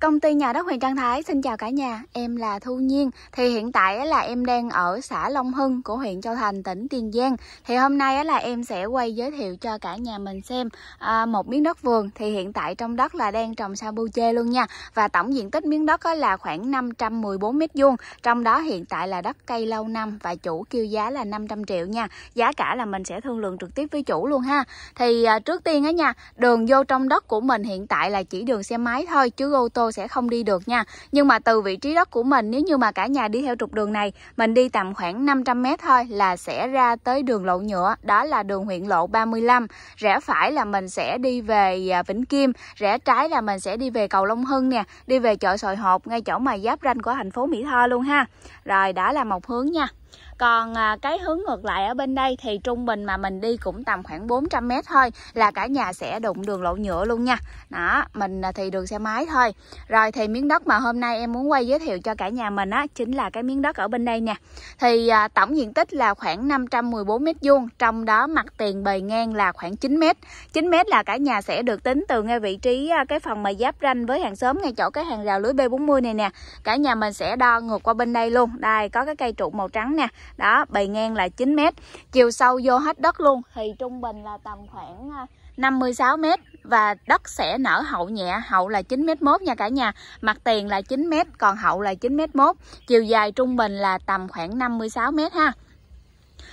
Công ty nhà đất Huyền Trang Thái xin chào cả nhà, em là Thu Nhiên Thì hiện tại là em đang ở xã Long Hưng của huyện Châu Thành, tỉnh Tiền Giang Thì hôm nay là em sẽ quay giới thiệu cho cả nhà mình xem à, một miếng đất vườn Thì hiện tại trong đất là đang trồng sabuche luôn nha Và tổng diện tích miếng đất là khoảng 514 mét vuông Trong đó hiện tại là đất cây lâu năm và chủ kêu giá là 500 triệu nha Giá cả là mình sẽ thương lượng trực tiếp với chủ luôn ha Thì à, trước tiên á nha, đường vô trong đất của mình hiện tại là chỉ đường xe máy thôi chứ ô tô sẽ không đi được nha. Nhưng mà từ vị trí đất của mình nếu như mà cả nhà đi theo trục đường này, mình đi tầm khoảng 500 m thôi là sẽ ra tới đường lộ nhựa, đó là đường huyện lộ 35. Rẽ phải là mình sẽ đi về à, Vĩnh Kim, rẽ trái là mình sẽ đi về cầu Long Hưng nè, đi về chợ Sồi Hột ngay chỗ mà giáp ranh của thành phố Mỹ Tho luôn ha. Rồi đó là một hướng nha còn à, cái hướng ngược lại ở bên đây thì trung bình mà mình đi cũng tầm khoảng 400 mét thôi là cả nhà sẽ đụng đường lộ nhựa luôn nha đó mình à, thì đường xe máy thôi rồi thì miếng đất mà hôm nay em muốn quay giới thiệu cho cả nhà mình á chính là cái miếng đất ở bên đây nè thì à, tổng diện tích là khoảng 514 mét vuông trong đó mặt tiền bề ngang là khoảng 9 mét 9 mét là cả nhà sẽ được tính từ ngay vị trí à, cái phòng mà giáp ranh với hàng xóm ngay chỗ cái hàng rào lưới B40 này nè cả nhà mình sẽ đo ngược qua bên đây luôn đây có cái cây trụ màu trắng nè đó bề ngang là 9 mét chiều sâu vô hết đất luôn thì trung bình là tầm khoảng 56 à, mét và đất sẽ nở hậu nhẹ hậu là 9 mét mốt nha cả nhà mặt tiền là 9 mét còn hậu là 9 mét mốt chiều dài trung bình là tầm khoảng 56 mét ha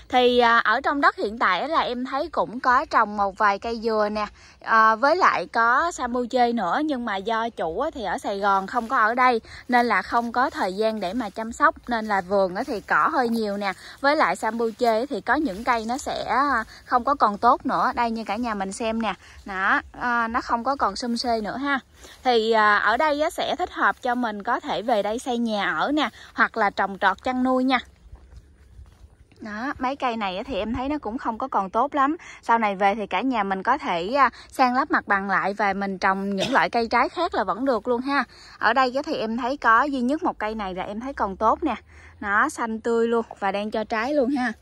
thì à, ở trong đất hiện tại là em thấy cũng có trồng một vài cây dừa nè à, với lại có samu samuche nữa nhưng mà do chủ thì ở Sài Gòn không có ở đây nên là không có thời gian để mà chăm sóc nên là vườn thì cỏ hơi nhiều nè với lại samu samuche thì có những cây nó sẽ à, không có còn tốt nữa đây như cả nhà mình xem nè nó à, nó không có còn sum xê nữa ha thì à, ở đây sẽ thích hợp cho mình có thể về đây xây nhà ở nè hoặc là trồng trọt chăn nuôi nha đó, mấy cây này thì em thấy nó cũng không có còn tốt lắm Sau này về thì cả nhà mình có thể à, sang lắp mặt bằng lại Và mình trồng những loại cây trái khác là vẫn được luôn ha Ở đây thì em thấy có duy nhất một cây này là em thấy còn tốt nè Nó xanh tươi luôn và đang cho trái luôn ha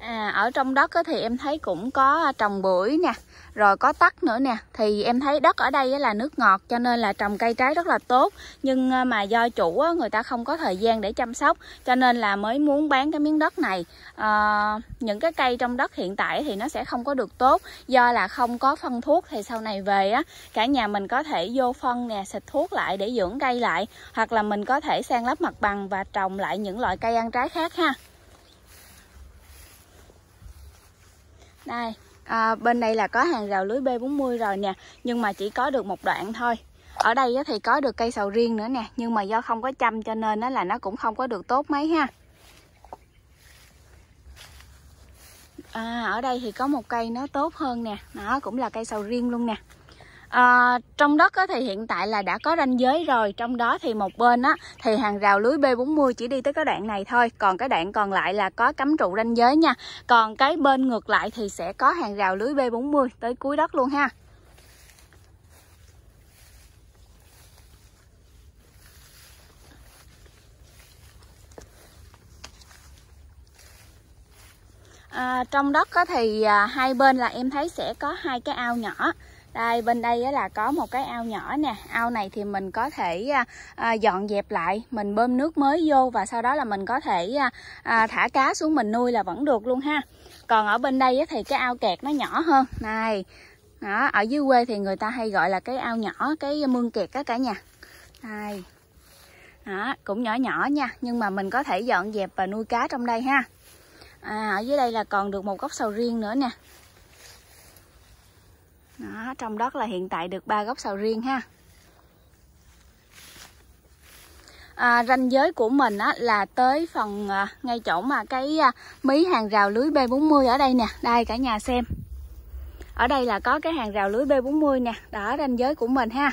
À, ở trong đất thì em thấy cũng có trồng bưởi nè rồi có tắc nữa nè thì em thấy đất ở đây là nước ngọt cho nên là trồng cây trái rất là tốt nhưng ờ, mà do chủ người ta không có thời gian để chăm sóc cho nên là mới muốn bán cái miếng đất này à, những cái cây trong đất hiện tại thì nó sẽ không có được tốt do là không có phân thuốc thì sau này về á cả nhà mình có thể vô phân nè xịt thuốc lại để dưỡng cây lại hoặc là mình có thể sang lấp mặt bằng và trồng lại những loại cây ăn trái khác ha đây à, bên đây là có hàng rào lưới B40 rồi nè nhưng mà chỉ có được một đoạn thôi ở đây thì có được cây sầu riêng nữa nè nhưng mà do không có chăm cho nên là nó cũng không có được tốt mấy ha à, ở đây thì có một cây nó tốt hơn nè nó cũng là cây sầu riêng luôn nè À, trong đất á, thì hiện tại là đã có ranh giới rồi Trong đó thì một bên á, thì hàng rào lưới B40 chỉ đi tới cái đoạn này thôi Còn cái đoạn còn lại là có cấm trụ ranh giới nha Còn cái bên ngược lại thì sẽ có hàng rào lưới B40 tới cuối đất luôn ha À, trong đất có thì à, hai bên là em thấy sẽ có hai cái ao nhỏ đây bên đây là có một cái ao nhỏ nè ao này thì mình có thể à, à, dọn dẹp lại mình bơm nước mới vô và sau đó là mình có thể à, thả cá xuống mình nuôi là vẫn được luôn ha còn ở bên đây thì cái ao kẹt nó nhỏ hơn này đó, ở dưới quê thì người ta hay gọi là cái ao nhỏ cái mương kẹt đó cả nhà này đó, cũng nhỏ nhỏ nha nhưng mà mình có thể dọn dẹp và nuôi cá trong đây ha à, ở dưới đây là còn được một gốc sầu riêng nữa nè đó, trong đất là hiện tại được ba gốc sầu riêng ha à, ranh giới của mình á, là tới phần à, ngay chỗ mà cái à, mí hàng rào lưới B40 ở đây nè đây cả nhà xem ở đây là có cái hàng rào lưới B40 nè đó ranh giới của mình ha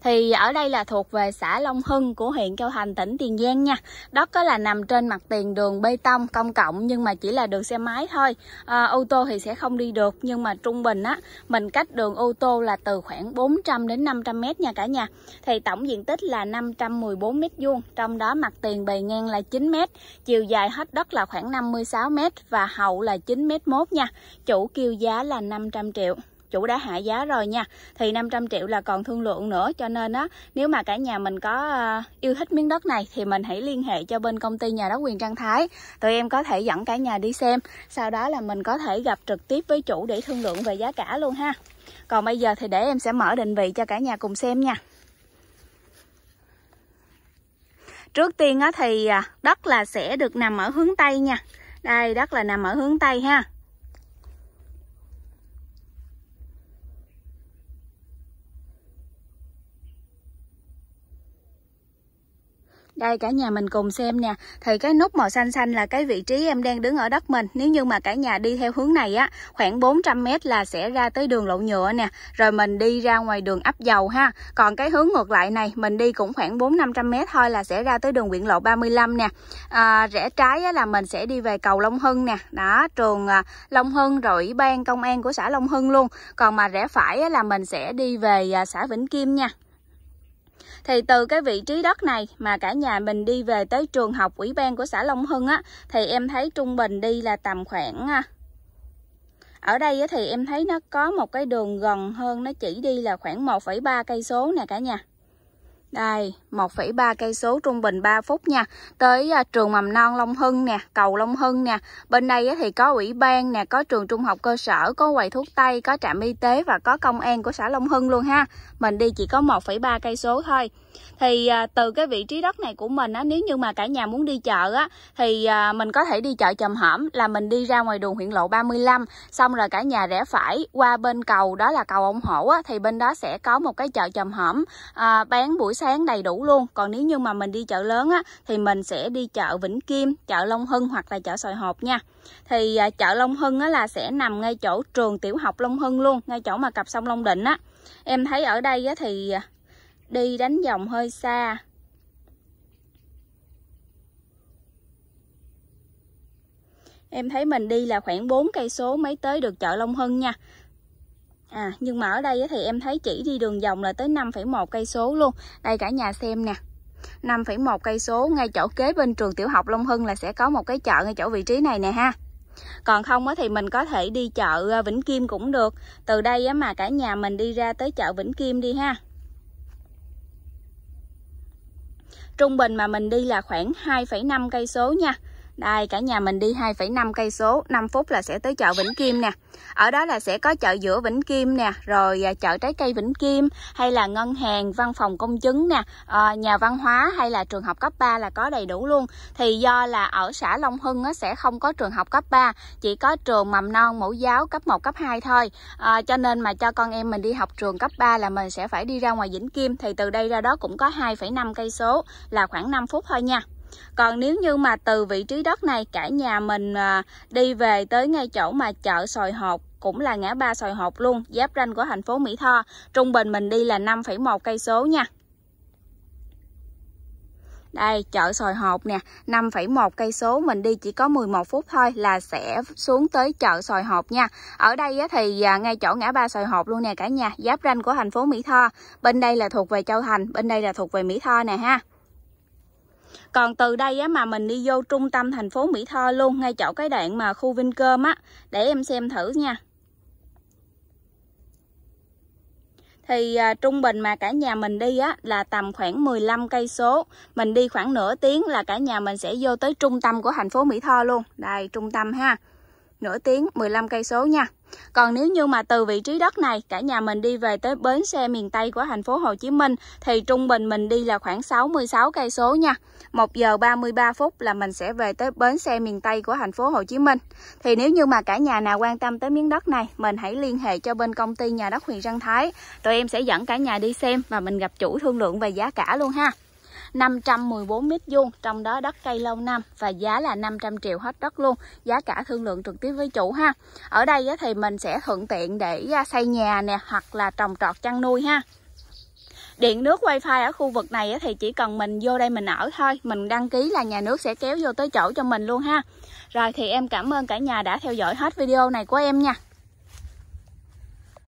thì ở đây là thuộc về xã Long Hưng của huyện Châu Thành tỉnh Tiền Giang nha đất có là nằm trên mặt tiền đường bê tông công cộng nhưng mà chỉ là đường xe máy thôi à, ô tô thì sẽ không đi được nhưng mà trung bình á mình cách đường ô tô là từ khoảng 400 đến 500 mét nha cả nhà thì tổng diện tích là 514 mét vuông trong đó mặt tiền bề ngang là 9 mét chiều dài hết đất là khoảng 56 mét và hậu là 9 mét mốt nha chủ kêu giá là 500 triệu chủ đã hạ giá rồi nha thì 500 triệu là còn thương lượng nữa cho nên á nếu mà cả nhà mình có ờ, yêu thích miếng đất này thì mình hãy liên hệ cho bên công ty nhà đất quyền Trang Thái tụi em có thể dẫn cả nhà đi xem sau đó là mình có thể gặp trực tiếp với chủ để thương lượng về giá cả luôn ha còn bây giờ thì để em sẽ mở định vị cho cả nhà cùng xem nha Trước tiên á thì à, đất là sẽ được nằm ở hướng Tây nha Đây đất là nằm ở hướng Tây ha Đây cả nhà mình cùng xem nè Thì cái nút màu xanh xanh là cái vị trí em đang đứng ở đất mình Nếu như mà cả nhà đi theo hướng này á Khoảng 400m là sẽ ra tới đường lộ nhựa nè Rồi mình đi ra ngoài đường ấp dầu ha Còn cái hướng ngược lại này Mình đi cũng khoảng 4-500m thôi là sẽ ra tới đường quyện lộ 35 nè à, Rẽ trái á, là mình sẽ đi về cầu Long Hưng nè Đó trường à, Long Hưng rồi ban công an của xã Long Hưng luôn Còn mà rẽ phải á, là mình sẽ đi về à, xã Vĩnh Kim nha thì từ cái vị trí đất này mà cả nhà mình đi về tới trường học ủy ban của xã Long Hưng á thì em thấy trung bình đi là tầm khoảng à, ở đây thì em thấy nó có một cái đường gần hơn nó chỉ đi là khoảng 1,3 cây số nè cả nhà. Đây, 1,3 cây số trung bình 3 phút nha. Tới uh, trường mầm non Long Hưng nè, cầu Long Hưng nè. Bên đây uh, thì có ủy ban nè, có trường trung học cơ sở, có quầy thuốc tây, có trạm y tế và có công an của xã Long Hưng luôn ha. Mình đi chỉ có 1,3 cây số thôi. Thì uh, từ cái vị trí đất này của mình á, nếu như mà cả nhà muốn đi chợ á thì à, mình có thể đi chợ Chầm Hõm là mình đi ra ngoài đường huyện lộ 35, xong rồi cả nhà rẽ phải qua bên cầu đó là cầu ông Hổ á thì bên đó sẽ có một cái chợ Chầm Hõm à, bán buổi sáng đầy đủ luôn còn nếu như mà mình đi chợ lớn á thì mình sẽ đi chợ Vĩnh Kim chợ Long Hưng hoặc là chợ Sòi Hộp nha thì à, chợ Long Hưng á là sẽ nằm ngay chỗ trường tiểu học Long Hưng luôn ngay chỗ mà cặp sông Long Định á em thấy ở đây á thì à, đi đánh vòng hơi xa Em thấy mình đi là khoảng 4 cây số mới tới được chợ Long Hưng nha à nhưng mà ở đây thì em thấy chỉ đi đường vòng là tới 5,1 cây số luôn đây cả nhà xem nè 5,1 cây số ngay chỗ kế bên trường tiểu học Long Hưng là sẽ có một cái chợ ngay chỗ vị trí này nè ha còn không thì mình có thể đi chợ à, Vĩnh Kim cũng được từ đây mà cả nhà mình đi ra tới chợ Vĩnh Kim đi ha trung bình mà mình đi là khoảng 2,5 cây số nha đây cả nhà mình đi 2,5 cây số, 5 phút là sẽ tới chợ Vĩnh Kim nè. Ở đó là sẽ có chợ giữa Vĩnh Kim nè, rồi à, chợ trái cây Vĩnh Kim hay là ngân hàng, văn phòng công chứng nè, ờ, nhà văn hóa hay là trường học cấp 3 là có đầy đủ luôn. Thì do là ở xã Long Hưng á, sẽ không có trường học cấp 3, chỉ có trường mầm non mẫu giáo cấp 1 cấp 2 thôi. Ờ, cho nên mà cho con em mình đi học trường cấp 3 là mình sẽ phải đi ra ngoài Vĩnh Kim thì từ đây ra đó cũng có 2,5 cây số là khoảng 5 phút thôi nha còn nếu như mà từ vị trí đất này cả nhà mình à, đi về tới ngay chỗ mà chợ sòi hột cũng là ngã ba sòi hột luôn giáp ranh của thành phố Mỹ Tho trung bình mình đi là 5,1 cây số nha đây, chợ sòi hột nè, 5,1 cây số mình đi chỉ có 11 phút thôi là sẽ xuống tới chợ sòi hột nha. Ở đây thì à, ngay chỗ ngã ba sòi hột luôn nè cả nhà, giáp ranh của thành phố Mỹ Tho. Bên đây là thuộc về Châu Thành, bên đây là thuộc về Mỹ Tho nè ha. Còn từ đây á, mà mình đi vô trung tâm thành phố Mỹ Tho luôn Ngay chỗ cái đoạn mà khu Vincom á Để em xem thử nha thì à, trung bình mà cả nhà mình đi á là tầm khoảng 15 cây số. Mình đi khoảng nửa tiếng là cả nhà mình sẽ vô tới trung tâm của thành phố Mỹ Tho luôn. Đây trung tâm ha nửa tiếng 15 cây số nha. Còn nếu như mà từ vị trí đất này cả nhà mình đi về tới bến xe miền Tây của thành phố Hồ Chí Minh thì trung bình mình đi là khoảng 66 cây số nha. 1 giờ 33 phút là mình sẽ về tới bến xe miền Tây của thành phố Hồ Chí Minh. Thì nếu như mà cả nhà nào quan tâm tới miếng đất này, mình hãy liên hệ cho bên công ty nhà đất Huyền Răng Thái. Tụi em sẽ dẫn cả nhà đi xem và mình gặp chủ thương lượng về giá cả luôn ha. 514 mét vuông trong đó đất cây lâu năm và giá là 500 triệu hết đất luôn giá cả thương lượng trực tiếp với chủ ha ở đây thì mình sẽ thuận tiện để à, xây nhà nè hoặc là trồng trọt chăn nuôi ha điện nước wifi ở khu vực này thì chỉ cần mình vô đây mình ở thôi mình đăng ký là nhà nước sẽ kéo vô tới chỗ cho mình luôn ha rồi thì em cảm ơn cả nhà đã theo dõi hết video này của em nha